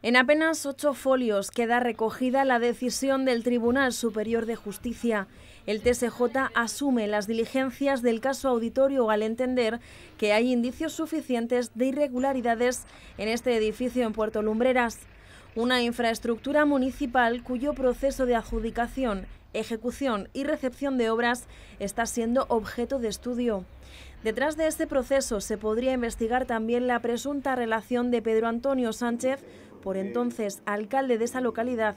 En apenas ocho folios queda recogida la decisión del Tribunal Superior de Justicia. El TSJ asume las diligencias del caso auditorio al entender que hay indicios suficientes de irregularidades en este edificio en Puerto Lumbreras, una infraestructura municipal cuyo proceso de adjudicación ejecución y recepción de obras está siendo objeto de estudio. Detrás de este proceso se podría investigar también la presunta relación de Pedro Antonio Sánchez por entonces alcalde de esa localidad.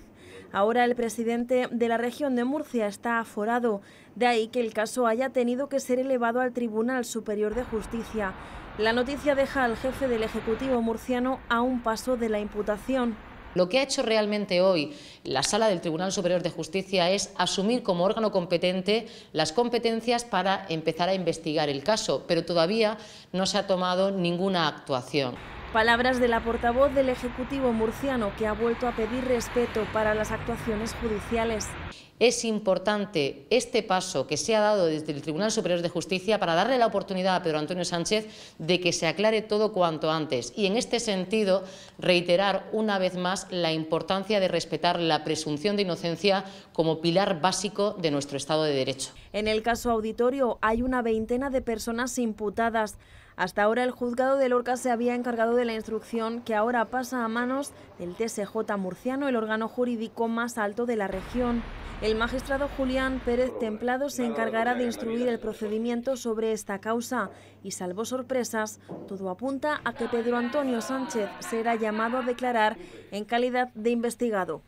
Ahora el presidente de la región de Murcia está aforado, de ahí que el caso haya tenido que ser elevado al Tribunal Superior de Justicia. La noticia deja al jefe del Ejecutivo murciano a un paso de la imputación. Lo que ha hecho realmente hoy la sala del Tribunal Superior de Justicia es asumir como órgano competente las competencias para empezar a investigar el caso, pero todavía no se ha tomado ninguna actuación. Palabras de la portavoz del Ejecutivo murciano que ha vuelto a pedir respeto para las actuaciones judiciales. Es importante este paso que se ha dado desde el Tribunal Superior de Justicia para darle la oportunidad a Pedro Antonio Sánchez de que se aclare todo cuanto antes y en este sentido reiterar una vez más la importancia de respetar la presunción de inocencia como pilar básico de nuestro Estado de Derecho. En el caso auditorio hay una veintena de personas imputadas. Hasta ahora el juzgado de Lorca se había encargado de la instrucción que ahora pasa a manos del TSJ murciano, el órgano jurídico más alto de la región. El magistrado Julián Pérez Templado se encargará de instruir el procedimiento sobre esta causa y, salvo sorpresas, todo apunta a que Pedro Antonio Sánchez será llamado a declarar en calidad de investigado.